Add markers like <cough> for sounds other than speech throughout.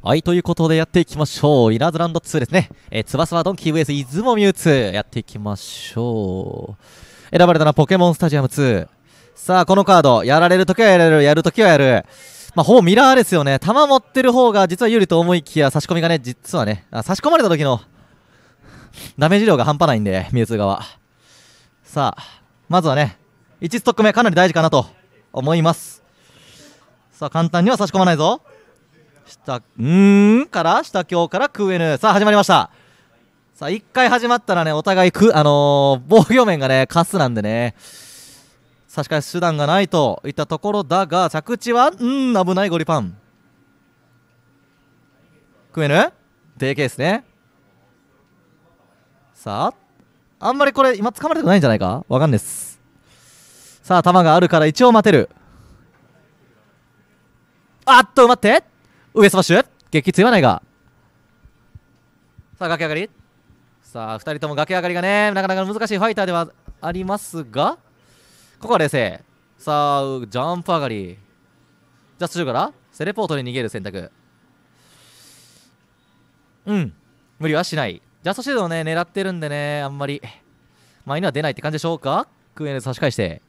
はい、ということでやっていきましょう。イナズランド2ですね。えー、翼はドンキーウス、s 出雲ミュウツー。やっていきましょう。選ばれたのはポケモンスタジアム2。さあ、このカード。やられるときはやられる。やるときはやる。まあ、ほぼミラーですよね。弾持ってる方が実は有利と思いきや、差し込みがね、実はね、あ差し込まれた時のダメージ量が半端ないんで、ミュウツー側。さあ、まずはね、1ストック目かなり大事かなと思います。さあ、簡単には差し込まないぞ。下うんから下京からクエヌさあ始まりましたさあ1回始まったらねお互いくあのー、防御面がねカスなんでね差し返す手段がないといったところだが着地はうん危ないゴリパンクエヌ DK ですねさああんまりこれ今掴まれてないんじゃないかわかんないですさあ球があるから一応待てるあっと待って上スマッシュ激強はないがさあ崖上がりさあ2人とも崖上がりがねなかなか難しいファイターではありますがここは冷静さあジャンプ上がりジャスト中からセレポートに逃げる選択うん無理はしないジャストシードをね狙ってるんでねあんまり前には出ないって感じでしょうかクエネ差し返して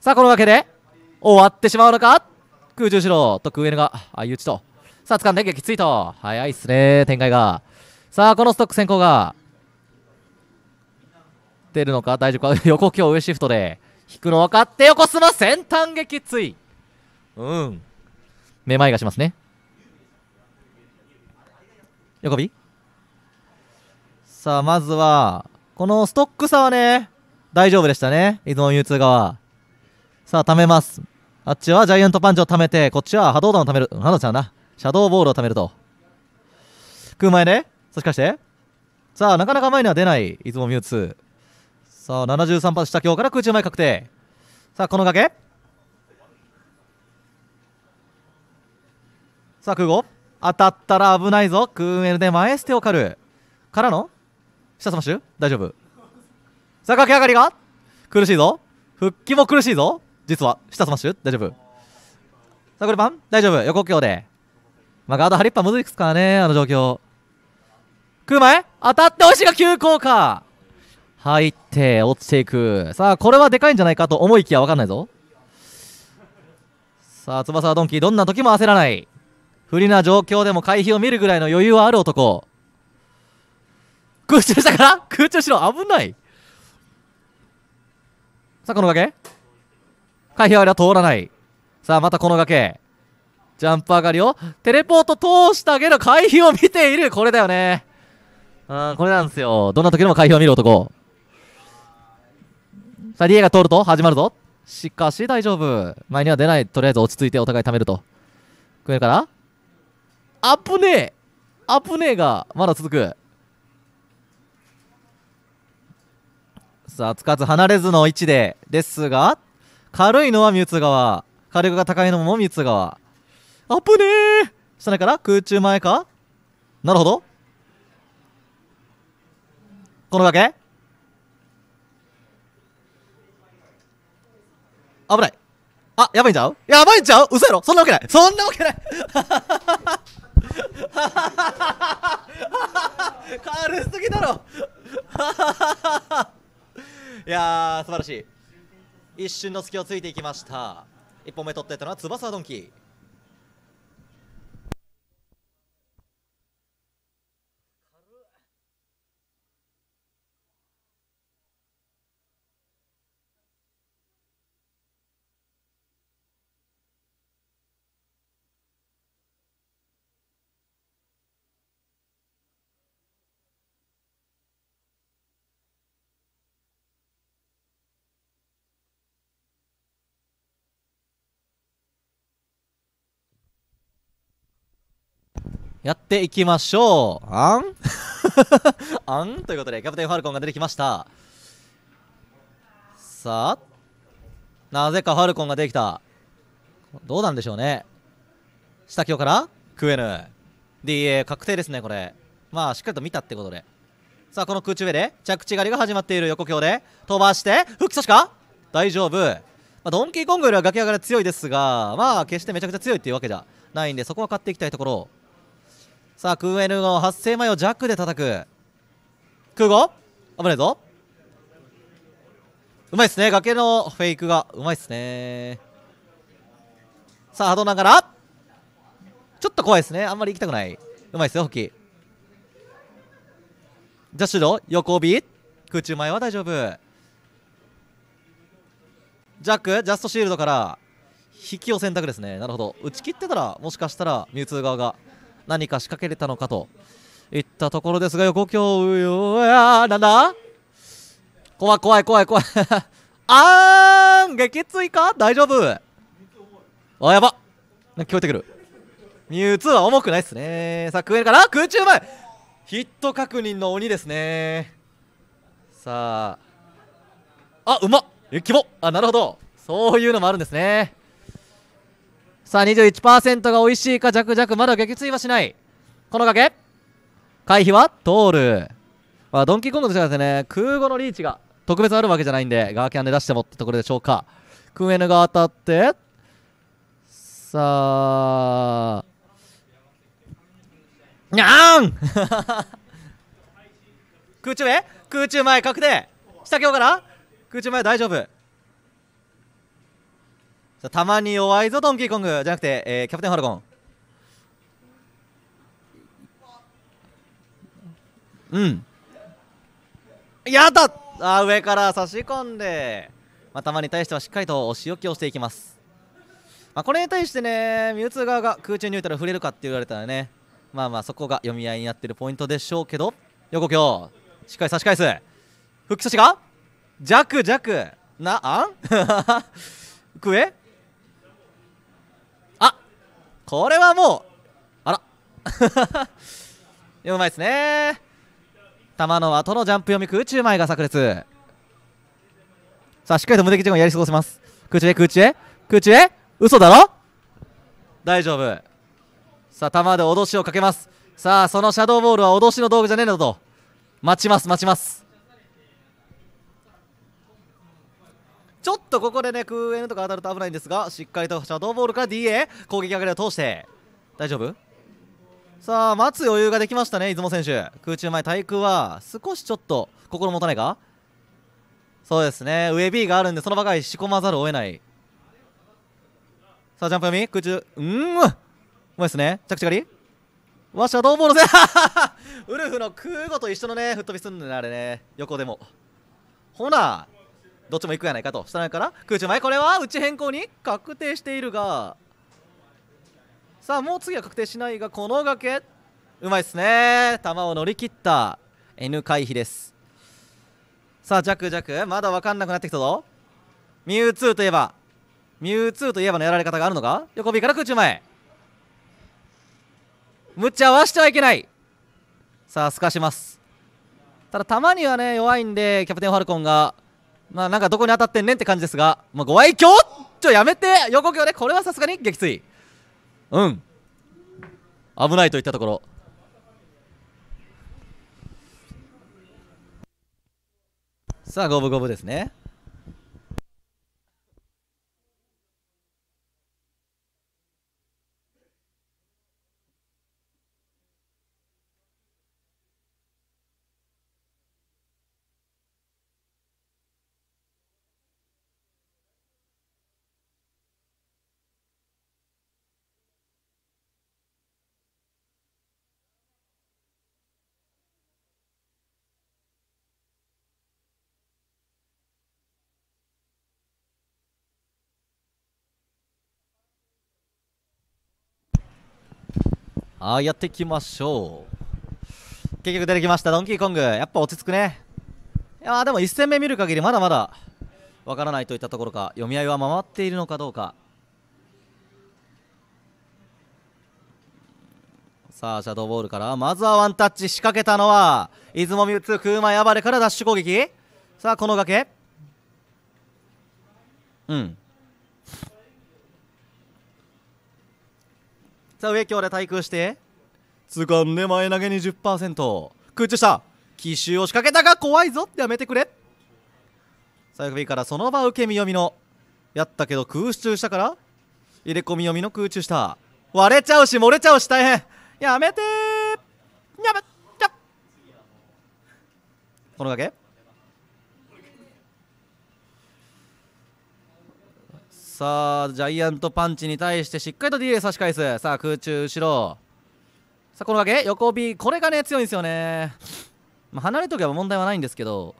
さあこのわけで終わってしまうのか空中後ろとクが相打ちとさあ掴んで撃墜と早いっすね展開がさあこのストック先行が出るのか大丈夫か <laughs> 横強上シフトで引くの分かって横マ先端撃墜うんめまいがしますね横びさあまずはこのストック差はね大丈夫でしたね伊豆の u 通側さあ貯めますあっちはジャイアントパンチを貯めて、こっちは波動弾を貯める。波動ちゃんな。シャドーボールを貯めると。空前ね。そしかして。さあ、なかなか前には出ない。いつもミュウツー。さあ、73発した今日から空中前確定。さあ、この崖。さあ、空後。当たったら危ないぞ。クーエルで前捨てを狩る。からの下スマッシュ大丈夫。さあ、駆け上がりが苦しいぞ。復帰も苦しいぞ。実は下スマッシュ大丈夫さあこれパン大丈夫横強でまあガードハリッパむずいっすからねあの状況クーマへ当たっておしいが急降下入って落ちていくさあこれはでかいんじゃないかと思いきや分かんないぞさあ翼はドンキーどんな時も焦らない不利な状況でも回避を見るぐらいの余裕はある男空中したから空中しろ危ないさあこの崖避はあれは通らない。さあ、またこの崖。ジャンプ上がりを、テレポート通したけど、回避を見ている。これだよね。うん、これなんですよ。どんな時でも回避を見る男。さあ、リエが通ると始まるぞ。しかし大丈夫。前には出ない。とりあえず落ち着いてお互い貯めると。くえるからあぶねえあぶねえが、まだ続く。さあ、つかず離れずの位置で、ですが、軽いのはミュツ川火力が高いのもミュツ川あぶねえ下から空中前かなるほどこの崖危ないあやばいんちゃうやばいんちゃう嘘やろそんなわけないそんなわけない軽すぎだろ <laughs> いやー素晴らしい一瞬の隙をついていきました1本目取ってたのは翼ドンキーやっていきましょうあんあんということでキャプテンファルコンが出てきましたさあなぜかファルコンができたどうなんでしょうね下京からクエヌ DA 確定ですねこれまあしっかりと見たってことでさあこの空中上で着地狩りが始まっている横強で飛ばして復帰差しか大丈夫、まあ、ドンキーコングよりは崖上がり強いですがまあ決してめちゃくちゃ強いっていうわけじゃないんでそこは買っていきたいところさあクーエヌーゴ発生前をジャックで叩く空ゴ危ないぞうまいっすね崖のフェイクがうまいっすねさあ波動ながらちょっと怖いっすねあんまり行きたくないうまいっすよホッキーじゃシュド横尾空中前は大丈夫ジャックジャストシールドから引きを選択ですねなるほど打ち切ってたらもしかしたらミュウツー側が何か仕掛けれたのかといったところですが横ょうやなんだ怖い怖い怖い怖い <laughs> あーん撃墜か大丈夫あやば聞こえてくるミュウツーは重くないっすねさあ食えるかな空中前ヒット確認の鬼ですねさああうまっえあなるほどそういうのもあるんですねさあ21%が美味しいか弱弱まだ撃墜はしないこの崖回避は通るまあドンキーコングとしてはですね空後のリーチが特別あるわけじゃないんでガーキャンで出してもってところでしょうかクンエヌが当たってさあにゃーん <laughs> 空中へ空中前確定下京から空中前大丈夫たまに弱いぞドンキーコングじゃなくて、えー、キャプテンファルコンうんやったあ上から差し込んで、まあ、まに対してはしっかりとお仕置きをしていきます、まあ、これに対してねミュウツー側が空中に打ったら触れるかって言われたらねまあまあそこが読み合いになってるポイントでしょうけど横京しっかり差し返す復帰阻止が弱弱なあんクエ <laughs> これはもうあらうま <laughs> いですね玉の後のジャンプ読み空中前が炸裂さあしっかりと無敵時間やり過ごせます空中へ空中へ空中へ嘘だろ大丈夫さあ玉で脅しをかけますさあそのシャドーボールは脅しの道具じゃねえのと待ちます待ちますちょっとここでね空円とか当たると危ないんですがしっかりとシャドーボールから DA 攻撃上がりを通して大丈夫さあ待つ余裕ができましたね出雲選手空中前対空は少しちょっと心もたないかそうですね上 B があるんでその場外仕込まざるを得ないさあジャンプ読み空中うんうまいですね着地狩りわシャドーボールぜ <laughs> ウルフの空母と一緒のね吹っ飛びすんのねあれね横でもほなどっちも行くやないかと下の上から空中前これは内変更に確定しているがさあもう次は確定しないがこの崖うまいっすね球を乗り切った N 回避ですさあ弱弱まだ分かんなくなってきたぞミュウツーといえばミュウツーといえばのやられ方があるのか横 B から空中前むちゃわしてはいけないさあすかしますただ球にはね弱いんでキャプテンファルコンがまあなんかどこに当たってんねんって感じですが、まあ、ご愛嬌ちょやめて横行でこれはさすがに撃墜うん危ないといったところさあ五分五分ですねあやっていきましょう結局出てきましたドンキーコングやっぱ落ち着くねいやでも1戦目見る限りまだまだわからないといったところか読み合いは回っているのかどうかさあシャドーボールからまずはワンタッチ仕掛けたのは出雲ミュウツー空前暴れからダッシュ攻撃さあこの崖うんさあ上日で対空してつかんで前投げ20%空中した奇襲を仕掛けたが怖いぞやめてくれ最後 B からその場受け身読みのやったけど空中したから入れ込み読みの空中した割れちゃうし漏れちゃうし大変やめてやめちゃこの崖さあジャイアントパンチに対してしっかりと DA 差し返すさあ空中後ろさあこのわけ横 B これがね強いんですよね、まあ、離れとけば問題はないんですけど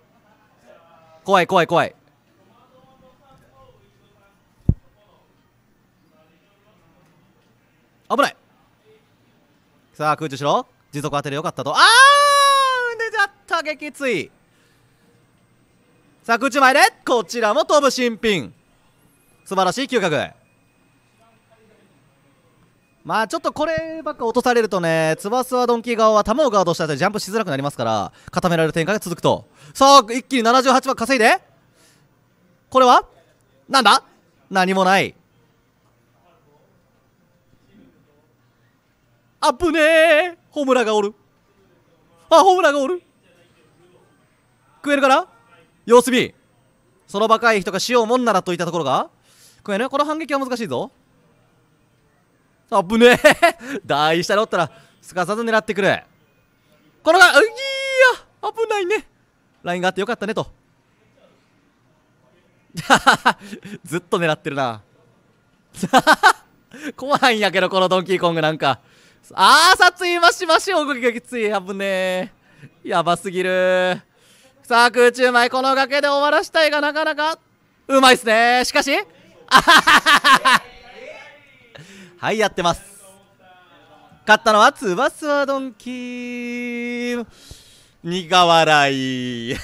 怖い怖い怖い危ないさあ空中しろ持続当てでよかったとあー出ちゃった激ついさあ空中前でこちらも飛ぶ新品素晴らしい嗅覚まあちょっとこればっか落とされるとね、翼はドンキー側は弾をガードした後ジャンプしづらくなりますから、固められる展開が続くと。さあ、一気に78番稼いでこれはなんだ何もない。あぶねえホムラがおる。あ、ホムラがおる。食えるかな様子見。そのバカい人がしようもんならといったところがごめねこの反撃は難しいぞあぶねえ <laughs> 大下におったらすかさず狙ってくるこのがういや危ないねラインがあってよかったねと <laughs> ずっと狙ってるな <laughs> 怖いんやけどこのドンキーコングなんかあー殺意しましシ動きがきつい危ねえやばすぎるさあ空中前この崖で終わらしたいがなかなかうまいっすねしかし <laughs> はい、やってます。勝ったのは翼はドンキー苦笑い。